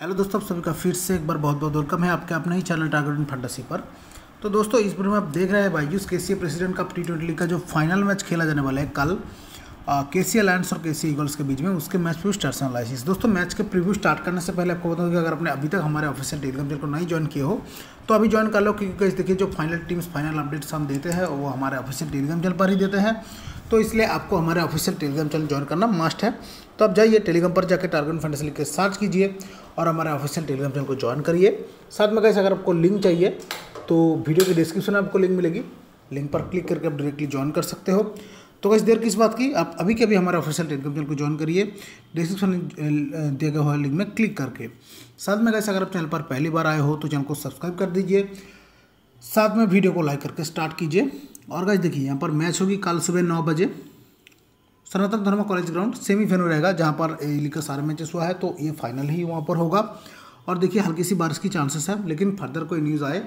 hello दोस्तों आप सभी का फिर से एक बार बहुत बहुत वेलकम है आपके अपने ही चैनल टारगेट इन फंडसी पर तो दोस्तों इस बार में आप देख रहे हैं भाई बाईजूस के C president cup T twenty का जो फाइनल मैच खेला जाने वाला है कल के सी एलायंस और के सी ईगल्स के बीच में उसके मैच पर स्टार्स एनालिसिस दोस्तों मैच के प्रीव्यू स्टार्ट करने से पहले आपको बताऊँगी कि अगर आपने अभी तक हमारे ऑफिशियल टेलीग्राम चैनल को नहीं ज्वाइन किए हो तो अभी ज्वाइन कर लो क्योंकि देखिए जो फाइनल टीम्स फाइनल अपडेट्स हम देते हैं वो हमारे ऑफिशियल टेलीग्राम चैनल पर ही देते हैं तो इसलिए आपको हमारे ऑफिशियल टेलीग्राम चैनल ज्वाइन करना मस्ट है तो आप जाइए टेलीग्राम पर जाकर टारगेट फंड लिख के सर्च कीजिए और हमारे ऑफिशियल टेलीग्राम चैनल को ज्वाइन करिए साथ में कैसे अगर आपको लिंक चाहिए तो वीडियो के डिस्क्रिप्शन में आपको लिंक मिलेगी लिंक पर क्लिक करके आप डायरेक्टली ज्वाइन कर सकते हो तो कैसे देर किस बात की आप अभी के अभी हमारे ऑफिशियल टेलीग्राम चैनल को ज्वाइन करिए डिस्क्रिप्शन दिए गए हुआ लिंक में क्लिक करके साथ में कैसे अगर आप चैनल पर पहली बार आए हो तो चैनल को सब्सक्राइब कर दीजिए साथ में वीडियो को लाइक करके स्टार्ट कीजिए और गाइज देखिए यहाँ पर मैच होगी कल सुबह नौ बजे सनातन धर्म कॉलेज ग्राउंड सेमीफाइनल रहेगा जहाँ पर ए लीग का सारे मैचेस हुआ है तो ये फाइनल ही वहाँ पर होगा और देखिए हल्की सी बारिश की चांसेस है लेकिन फर्दर कोई न्यूज़ आए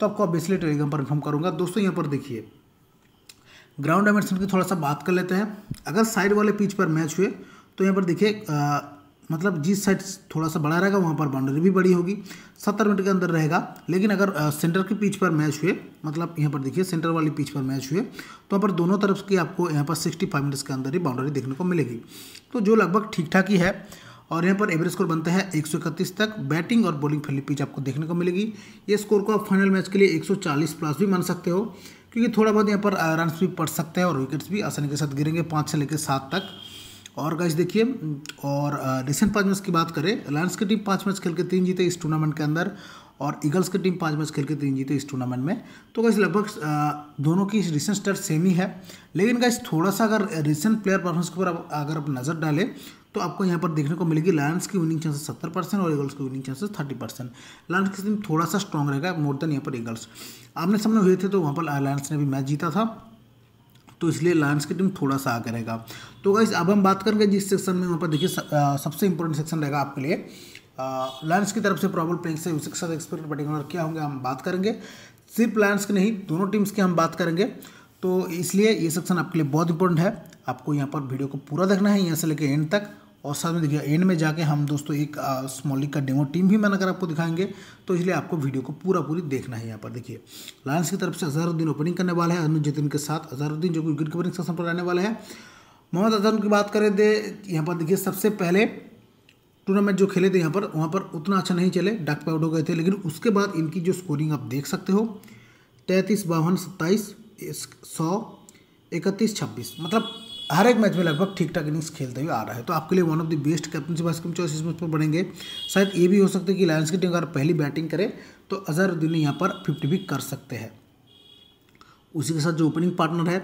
तो आपको ऑब्वियसली टेलीग्राम पर इन्फॉर्म करूँगा दोस्तों यहाँ पर देखिए ग्राउंड डायमेंशन की थोड़ा सा बात कर लेते हैं अगर साइड वाले पिच पर मैच हुए तो यहाँ पर देखिए मतलब जिस साइड थोड़ा सा बड़ा रहेगा वहाँ पर बाउंड्री भी बड़ी होगी सत्तर मीटर के अंदर रहेगा लेकिन अगर सेंटर के पिच पर मैच हुए मतलब यहाँ पर देखिए सेंटर वाली पिच पर मैच हुए तो यहाँ पर दोनों तरफ की आपको यहाँ पर सिक्सटी फाइव मीटर्स के अंदर ही बाउंड्री देखने को मिलेगी तो जो लगभग ठीक ठाक ही है और यहाँ पर एवरेज स्कोर बनता है एक तक बैटिंग और बॉलिंग फैली पिच आपको देखने को मिलेगी ये स्कोर को आप फाइनल मैच के लिए एक प्लस भी मान सकते हो क्योंकि थोड़ा बहुत यहाँ पर रन भी पड़ सकते हैं और विकेट्स भी आसानी के साथ गिरेंगे पाँच से लेकर सात तक और गाइस देखिए और रिसेंट पाँच मैच की बात करें लायंस की टीम पाँच मैच खेल के तीन जीते इस टूर्नामेंट के अंदर और ईगल्स की टीम पाँच मैच खेल के तीन जीते इस टूर्नामेंट में तो गाइस लगभग दोनों की रिसेंट स्टार सेम ही है लेकिन गाइस थोड़ा सा अगर रिसेंट प्लेयर परफॉर्मेंस के ऊपर अगर आप नज़र डालें तो आपको यहाँ पर देखने को मिलेगी लायंस की विनिंग चांसेस सत्तर परसेंट और ईगल्स की winning chances thirty percent Lions की टीम थोड़ा सा स्ट्रॉन्ग रहेगा मोर देन यहाँ पर ईगल्स आमने सामने हुए थे तो वहाँ पर लायंस ने भी मैच जीता था तो इसलिए लायंस की टीम थोड़ा सा आगे रहेगा तो गाइस अब हम बात करेंगे जिस सेक्शन में वहाँ पर देखिए सबसे इंपॉर्टेंट सेक्शन रहेगा आपके लिए लायंस की तरफ से प्रॉबल प्लेइंग से उसके साथ बैटिंग पर्टिकुलर क्या होंगे हम बात करेंगे सिर्फ लायंस की नहीं दोनों टीम्स की हम बात करेंगे तो इसलिए ये सेक्शन आपके लिए बहुत इंपॉर्टेंट है आपको यहाँ पर वीडियो को पूरा देखना है यहाँ से लेकर एंड तक और साथ में देखिए एंड में जाके हम दोस्तों एक स्मॉलिक का डेमो टीम भी मैंने अगर आपको दिखाएंगे तो इसलिए आपको वीडियो को पूरा पूरी देखना है यहाँ पर देखिए लायंस की तरफ से अजहरुद्दीन ओपनिंग करने वाला है अनु जितिन के साथ अजहरुद्दीन जो कि विकेट कीपरिंग सेक्शन पर रहने वाला है मोहम्मद अजहर की बात करें दे यहाँ पर देखिए सबसे पहले टूर्नामेंट जो खेले थे यहाँ पर वहाँ पर उतना अच्छा नहीं चले डाक पाउट आउट हो गए थे लेकिन उसके बाद इनकी जो स्कोरिंग आप देख सकते हो तैंतीस बावन सत्ताईस सौ इकतीस छब्बीस मतलब हर एक मैच में लगभग ठीक ठाक इनिंग्स खेलते हुए आ रहा है तो आपके लिए one of the best captainship बास कम चॉइस मैच पर बढ़ेंगे शायद ये भी हो सकता है कि लायंस की टीम अगर पहली बैटिंग करे तो अजहरुद्दीन यहाँ पर फिफ्टी भी कर सकते हैं उसी के साथ जो ओपनिंग पार्टनर है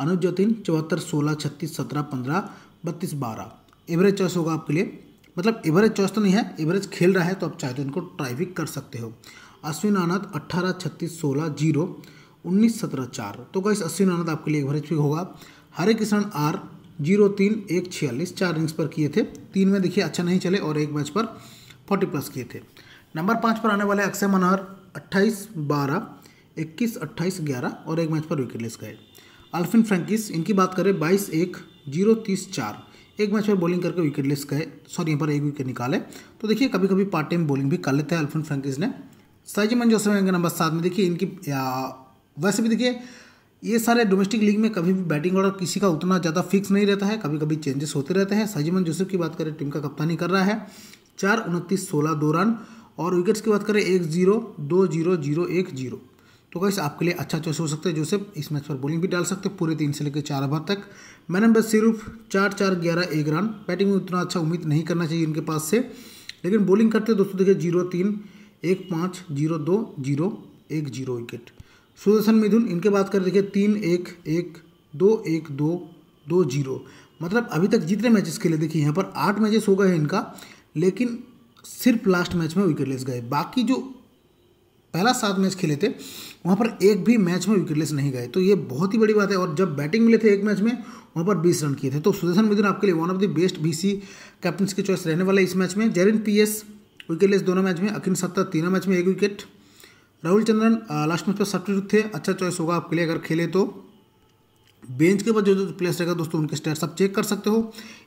अनुज जतिन चौहत्तर सोलह छत्तीस सत्रह पंद्रह बत्तीस बारह एवरेज चॉइस होगा आपके लिए मतलब एवरेज चॉइस तो नहीं है एवरेज खेल रहा है तो आप चाहे तो इनको ट्राई भी कर सकते हो अश्विन आनंद अट्ठारह छत्तीस सोलह जीरो उन्नीस सत्रह चार तो गाइस अश्विन आनंद आपके लिए एवरेज भी होगा हरे किसान आर जीरो तीन एक छियालीस चार रिंग्स पर किए थे तीन में देखिए अच्छा नहीं चले और एक मैच पर फोर्टी प्लस किए थे नंबर पाँच पर आने वाले अक्षय मनोहर अट्ठाईस बारह इक्कीस अट्ठाईस ग्यारह और एक मैच पर विकेट लेस गए अल्फिन फ्रेंकिस इनकी बात करें बाईस एक जीरो तीस चार एक मैच पर बॉलिंग करके विकेट लेस गए सॉरी यहाँ पर एक विकेट निकाले तो देखिए कभी कभी पार्ट टाइम बॉलिंग भी कर लेते हैं अल्फिन फ्रेंकिस ने साइजमन जोसेफ नंबर सात में देखिए इनकी वैसे भी देखिए ये सारे डोमेस्टिक लीग में कभी भी बैटिंग ऑर्डर किसी का उतना ज़्यादा फिक्स नहीं रहता है कभी कभी चेंजेस होते रहते हैं सजीमन जोसेफ की बात करें टीम का कप्तानी कर रहा है चार उनतीस सोलह दो रन और विकेट्स की बात करें एक जीरो दो जीरो जीरो एक जीरो तो कैसे आपके लिए अच्छा चॉइस हो सकता है जोसेफ इस मैच पर बॉलिंग भी डाल सकते हैं पूरे तीन से लेकर चार ओवर तक मैन एम बस सिर्फ चार चार ग्यारह एक रन बैटिंग में उतना अच्छा उम्मीद नहीं करना चाहिए इनके पास से लेकिन बॉलिंग करते दोस्तों देखिए जीरो तीन एक पाँच जीरो दो जीरो एक जीरो विकेट सुदर्शन मिथुन इनके बात करें देखिए तीन एक एक दो एक दो दो जीरो मतलब अभी तक जितने मैचेस खेले देखिए यहाँ पर आठ मैचेस हो गए हैं इनका लेकिन सिर्फ लास्ट मैच में विकेटलेस गए बाकी जो पहला सात मैच खेले थे वहाँ पर एक भी मैच में विकेटलेस नहीं गए तो ये बहुत ही बड़ी बात है और जब बैटिंग मिले थे एक मैच में वहाँ पर बीस रन किए थे तो सुदर्शन मिथुन आपके लिए one of the best C captain की चॉइस रहने वाला है इस मैच में जेरिन पी एस विकेटलेस दोनों मैच में अकिन सत्ता तीनों मैच में एक wicket Rahul Chandran last match पर सब्सिट्यूट थे अच्छा चॉइस होगा आपके लिए अगर खेले तो बेंच के ऊपर जो जो प्लेयर्स रहेगा दोस्तों उनके स्टेट्स आप चेक कर सकते हो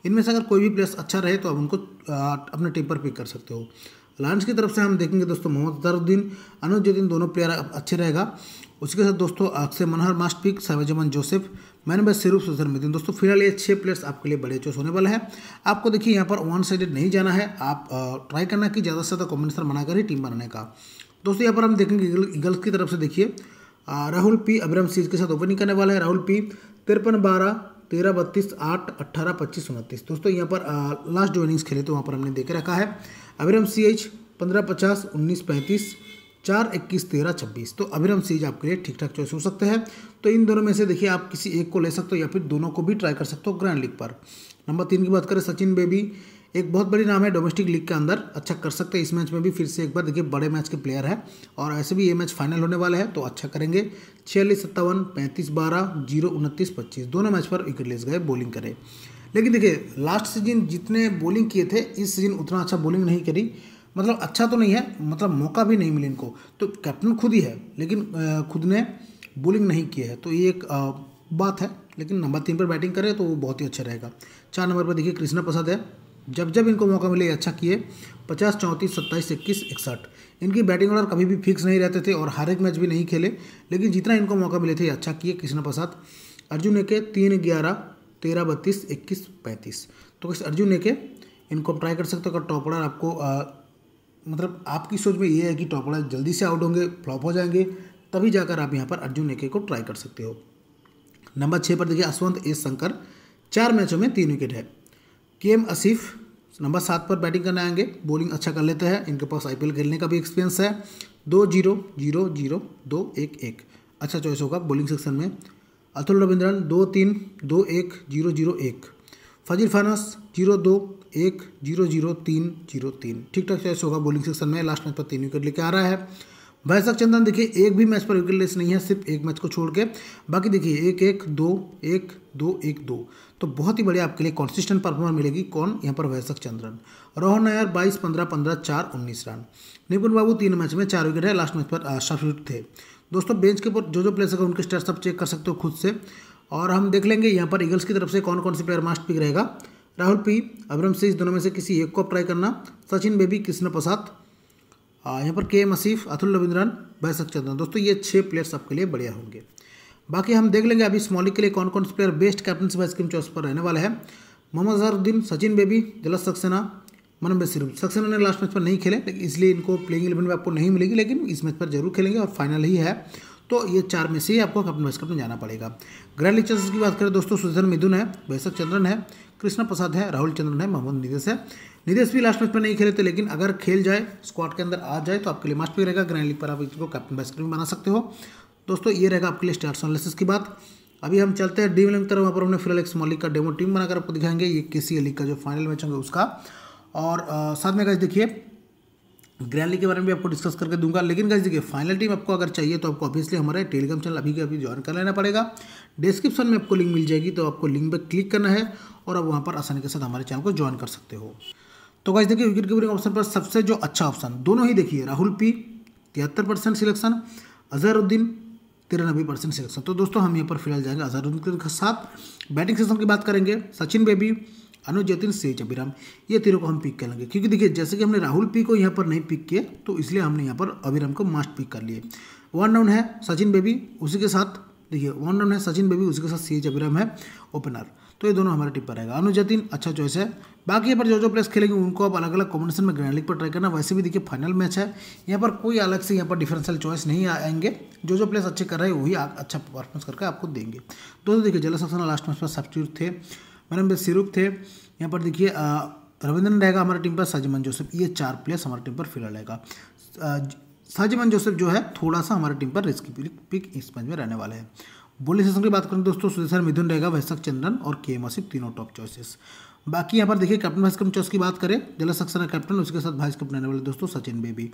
इनमें से अगर कोई भी प्लेयर्स अच्छा रहे तो आप उनको अपने टीम पर पिक कर सकते हो लांच की तरफ से हम देखेंगे दोस्तों मोहम्मद अजहरुद्दीन अनुज जदीन दोनों प्लेयर अच्छे रहेगा उसके साथ दोस्तों अक्षय मनोहर मास्ट पिक सवेजमन जोसेफ मैन बाय सिरूफ सुजरमुद्दीन दोस्तों फिलहाल ये छः प्लेयर्स आपके लिए बड़े चॉइस होने वाला है आपको देखिए यहाँ पर वन साइडेड नहीं जाना है आप ट्राई करना कि ज़्यादा से ज़्यादा कॉम्बिनेशन बनाकर ही टीम बनाने का दोस्तों यहाँ पर हम देखेंगे गर्ल्स की तरफ से देखिए राहुल पी अभिरम सीज के साथ ओपनिंग करने वाला है राहुल पी तिरपन बारह तेरह बत्तीस आठ अट्ठारह पच्चीस उनतीस दोस्तों यहाँ पर आ, लास्ट जो इनिंग्स खेले थे वहाँ पर हमने देख रखा है अभिरम सी एच पंद्रह पचास उन्नीस पैंतीस चार इक्कीस तेरह छब्बीस तो अभिरम सीज आपके लिए ठीक ठाक चॉइस हो सकते हैं तो इन दोनों में से देखिए आप किसी एक को ले सकते हो या फिर दोनों को भी ट्राई कर सकते हो ग्रैंड लीग पर नंबर तीन की बात करें सचिन बेबी एक बहुत बड़ी नाम है डोमेस्टिक लीग के अंदर अच्छा कर सकते हैं इस मैच में भी फिर से एक बार देखिए बड़े मैच के प्लेयर है और ऐसे भी ये मैच फाइनल होने वाला है तो अच्छा करेंगे छियालीस सत्तावन पैंतीस बारह जीरो उनतीस पच्चीस दोनों मैच पर विकेट गए बॉलिंग करे लेकिन देखिए लास्ट सीजन जितने बॉलिंग किए थे इस सीजन उतना अच्छा बॉलिंग नहीं करी मतलब अच्छा तो नहीं है मतलब मौका भी नहीं मिले इनको तो कैप्टन खुद ही है लेकिन खुद ने बॉलिंग नहीं की है तो ये एक बात है लेकिन नंबर तीन पर बैटिंग करे तो वो बहुत ही अच्छा रहेगा चार नंबर पर देखिए कृष्णा प्रसाद है जब जब इनको मौका मिले अच्छा किए पचास चौंतीस सत्ताईस इक्कीस इकसठ इनकी बैटिंग ऑर्डर कभी भी फिक्स नहीं रहते थे और हर एक मैच भी नहीं खेले लेकिन जितना इनको मौका मिले थे अच्छा किए कृष्ण प्रसाद अर्जुन ने के तीन ग्यारह तेरह बत्तीस इक्कीस पैंतीस तो इस अर्जुन के इनको ट्राई कर सकते हो अगर टॉप ऑर्डर आपको आ, मतलब आपकी सोच में ये है कि टॉप ऑर्डर जल्दी से आउट होंगे फ्लॉप हो जाएंगे तभी जाकर आप यहाँ पर अर्जुन एके को ट्राई कर सकते हो नंबर छः पर देखिए अश्वंत एस शंकर चार मैचों में तीन विकेट है के एम आसिफ नंबर सात पर बैटिंग करने आएंगे बॉलिंग अच्छा कर लेते हैं इनके पास आईपीएल खेलने का भी एक्सपीरियंस है दो जीरो जीरो जीरो दो एक एक अच्छा चॉइस होगा बॉलिंग सेक्शन में अतुल रविंद्रन दो तीन दो एक जीरो जीरो एक फजील फानस जीरो दो एक जीरो जीरो तीन जीरो तीन ठीक ठाक चॉइस होगा बॉलिंग सेक्शन में लास्ट मैच पर तीन विकेट लेके आ रहा है वैसक चंदन देखिए एक भी मैच पर विकेटलेस नहीं है सिर्फ एक मैच को छोड़ के बाकी देखिए एक एक दो एक दो एक दो तो बहुत ही बढ़िया आपके लिए कॉन्सिस्टेंट परफॉर्मर मिलेगी कौन यहाँ पर वैसक चंद्रन रोहन नायर बाईस पंद्रह पंद्रह चार उन्नीस रन निपुण बाबू तीन मैच में चार विकेट है लास्ट मैच पर सब्सिट्यूट थे दोस्तों बेंच के ऊपर जो जो प्लेयर्स है उनके स्टेट सब चेक कर सकते हो खुद से और हम देख लेंगे यहाँ पर ईगल्स की तरफ से कौन कौन से प्लेयर मास्ट पिक रहेगा राहुल पी अभ्रम सिंह दोनों में से किसी एक को ट्राई करना सचिन बेबी कृष्ण प्रसाद यहाँ पर के मसीफ अतुल रविंद्रन बैसक चंद्रन दोस्तों ये छः प्लेयर्स आपके लिए बढ़िया होंगे बाकी हम देख लेंगे अभी स्मॉलिक के लिए कौन कौन से प्लेयर बेस्ट कैप्टन बाई स्क्रीन चॉइस पर रहने वाले हैं मोहम्मद जहरुद्दीन सचिन बेबी जलस सक्सेना मनम बसीरुम सक्सेना ने लास्ट मैच पर नहीं खेले लेकिन इसलिए इनको प्लेइंग इलेवन में आपको नहीं मिलेगी लेकिन इस मैच पर जरूर खेलेंगे और फाइनल ही है तो ये चार में से ही आपको कैप्टन वाइस कैप्टन जाना पड़ेगा ग्रैंड लीचर्स की बात करें दोस्तों सुधर मिदुन है बैसक चंद्रन है कृष्णा प्रसाद है राहुल चंद्रन है मोहम्मद निदेश है निदेश भी लास्ट मैच में नहीं खेले थे लेकिन अगर खेल जाए स्क्वाड के अंदर आ जाए तो आपके लिए मास्ट भी रहेगा ग्रैंड लीग पर आप इसको कैप्टन बाइस भी बना सकते हो दोस्तों ये रहेगा आपके लिए स्टार्ट एनालिसिस की बात अभी हम चलते हैं ड्रीम लिंक तरफ वहाँ पर हमने फिलहाल एक स्मॉल का डेमो टीम बनाकर आपको दिखाएंगे ये के सी लीग का जो फाइनल मैच होंगे उसका और साथ में गाइस देखिए ग्रैली के बारे में भी आपको डिस्कस करके दूंगा लेकिन गाइज देखिए फाइनल टीम आपको अगर चाहिए तो आपको ऑब्वियसली हमारे टेलीग्राम चैनल अभी के अभी ज्वाइन कर लेना पड़ेगा डिस्क्रिप्शन में आपको लिंक मिल जाएगी तो आपको लिंक पर क्लिक करना है और आप वहाँ पर आसानी के साथ हमारे चैनल को ज्वाइन कर सकते हो तो गाइज देखिए विकेट कीपरिंग ऑप्शन पर सबसे जो अच्छा ऑप्शन दोनों ही देखिए राहुल पी तिहत्तर परसेंट सिलेक्शन अजहरुद्दीन तिरानबे परसेंट सिलेक्शन तो दोस्तों हम यहाँ पर फिलहाल जाएंगे अजहरुद्दीन के साथ बैटिंग सेक्शन की बात करेंगे सचिन बेबी अनुज यतिन सेज अभिराम ये तीनों को हम पिक कर लेंगे क्योंकि देखिए जैसे कि हमने राहुल पी को यहाँ पर नहीं पिक किए तो इसलिए हमने यहाँ पर अभिराम को मास्ट पिक कर लिए वन डाउन है सचिन बेबी उसी के साथ देखिए वन डाउन है सचिन बेबी उसी के साथ सीएच अभिराम है ओपनर तो ये दोनों हमारे टिप पर रहेगा अनुज अच्छा चॉइस है बाकी यहाँ पर जो जो प्लेयर्स खेलेंगे उनको आप अलग अलग कॉम्बिनेशन में ग्रैंड लीग पर ट्राई करना वैसे भी देखिए फाइनल मैच है यहाँ पर कोई अलग से यहाँ पर डिफरेंशियल चॉइस नहीं आएंगे जो जो प्लेस अच्छे कर रहे हैं वही अच्छा परफॉर्मेंस करके आपको देंगे दोस्तों देखिए जला सक्सेना लास्ट मैच पर सब्सिट्यूट थे मैडम बेसिरुक थे यहाँ पर देखिए रविंद्रन रहेगा हमारे टीम पर सजमन जोसेफ ये चार प्लेयर्स हमारे टीम पर फिलहाल रहेगा सजमन जोसेफ जो है थोड़ा सा हमारे टीम पर रिस्की पिक, पिक इस पंच में रहने वाले हैं बोलिंग सेशन की बात करें तो दोस्तों सुधीर मिथुन रहेगा वैशक चंद्रन और के एम तीनों टॉप चॉइसेस बाकी यहाँ पर देखिए कैप्टन वाइस कैप्टन चॉइस की बात करें जला सक्सेना कैप्टन उसके साथ वाइस कैप्टन आने वाले दोस्तों सचिन बेबी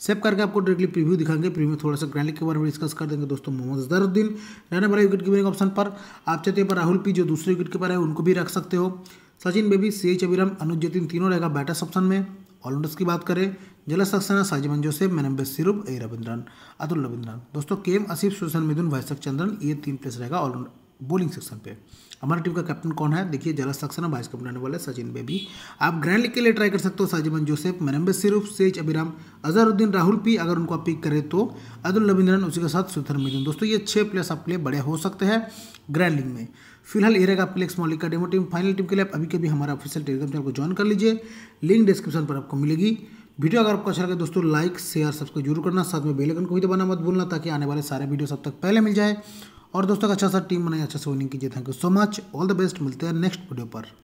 सेव करके आपको डायरेक्टली प्रीव्यू दिखाएंगे प्रीव्यू में थोड़ा सा ग्रैंड के बारे में डिस्कस कर देंगे दोस्तों मोहम्मद अजहरुद्दीन रहने वाले विकेट कीपिंग ऑप्शन पर आप चाहते हैं पर राहुल पी जो दूसरे विकेट कीपर है उनको भी रख सकते हो Sachin Baby C H Abhiram Anuj Jatin तीनों रहेगा बैटर्स ऑप्शन में ऑलराउंडर्स की बात करें जला सक्सेना साजिमन जोसेफ मेनम्बे सिरुप ए रविंद्रन अतुल रविंद्रन दोस्तों केम असीफ सुशन मिदुन वैशक चंद्रन ये तीन प्लेस रहेगा ऑलराउंड बॉलिंग सेक्शन पर हमारे टीम का कैप्टन कौन है देखिए जला सक्सेना वाइस कैप्टन रहने वाले सचिन बेबी आप ग्रैंड लीग के लिए ट्राई कर सकते हो साजिबन जोसेफ मनम्बे सिरूफ सेज अभिराम अजहरुद्दीन राहुल पी अगर उनको आप पिक करें तो अदुल रविंद्रन उसी के साथ सुथर मिजन दोस्तों ये छः प्लेयर्स आपके लिए बड़े हो सकते हैं ग्रैंड लीग में फिलहाल ये रहेगा प्लेक्स मॉलिक का डेमो टीम फाइनल टीम के लिए अभी के भी हमारा ऑफिशियल टेलीग्राम चैनल को ज्वाइन कर लीजिए लिंक डिस्क्रिप्शन पर आपको मिलेगी वीडियो अगर आपको अच्छा लगे दोस्तों लाइक शेयर सब्सक्राइब जरूर करना साथ में बेल आइकन को भी दबाना मत भूलना ताकि आने वाले सारे वीडियो सब तक पहले मिल जाए और दोस्तों अच्छा सा टीम बनाई अच्छा से विनिंग कीजिए thank you so much all the best मिलते हैं नेक्स्ट वीडियो पर